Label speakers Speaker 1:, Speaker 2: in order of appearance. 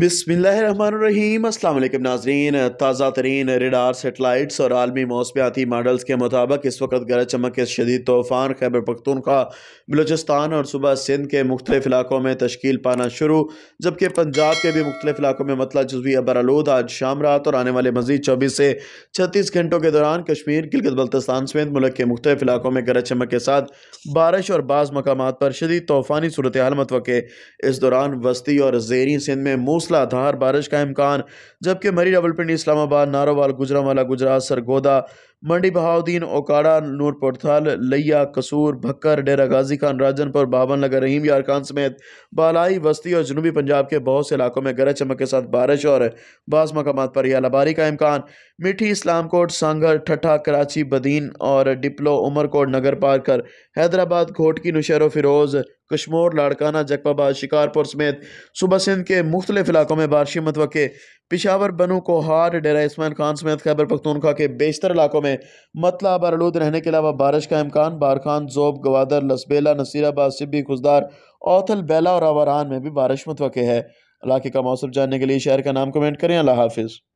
Speaker 1: بسم اللہ الرحمن الرحیم السلام علیکم ناظرین تازہ ترین ریڈار سیٹلائٹس اور عالمی موسمیاتی مارڈلز کے مطابق اس وقت گرج چمک کے شدید طوفان خیبر پختونخوا بلوچستان اور صوبہ سندھ کے مختلف علاقوں میں تشکیل پانا شروع جبکہ پنجاب کے بھی مختلف علاقوں میں مطلع جزوی ابرالود آج شام رات اور آنے والے مزید چوبیس سے چھتیس گھنٹوں کے دوران کشمیر گلگت بلتستان سمیت ملک کے مختلف علاقوں میں گرج چمک کے ساتھ بارش اور بعض مقامات پر شدید طوفانی صورتحال متوقع اس دوران وسطی اور زیر سندھ میں موسلا دھار بارش کا امکان جبکہ مری ڈبل اسلام آباد ناروال گجرا والا گجرات سرگودا منڈی بہاودین اوکارا اوکاڑا نور پورتھال لیا قصور بھکر ڈیرا غازی خان راجن پور بابن نگر رحیم یار سمیت بالائی وسطی اور جنوبی پنجاب کے بہت سے علاقوں میں گرج چمک کے ساتھ بارش اور بعض مقامات پر یاباری کا امکان میٹھی اسلام کوٹ سانگھر ٹھٹھا کراچی بدین اور ڈپلو عمر کوٹ نگر پار کر حیدرآباد گھوٹکی نشیر و فیروز کشمور لاڑکانہ جکوا بعد شکارپور سمیت صبح سندھ کے مختلف علاقوں میں بارشی متوقع پشاور بنو کوہار اسماعیل خان سمیت خیبر پختونخوا کے بیشتر علاقوں میں مطلع برالود رہنے کے علاوہ بارش کا امکان بارخان زوب گوادر لسبیلا نصیر آباد سبی خزدار اوتھل بیلا اور آواران میں بھی بارش متوقع ہے علاقے کا موسم جاننے کے لیے شہر کا نام کمنٹ کریں اللہ حافظ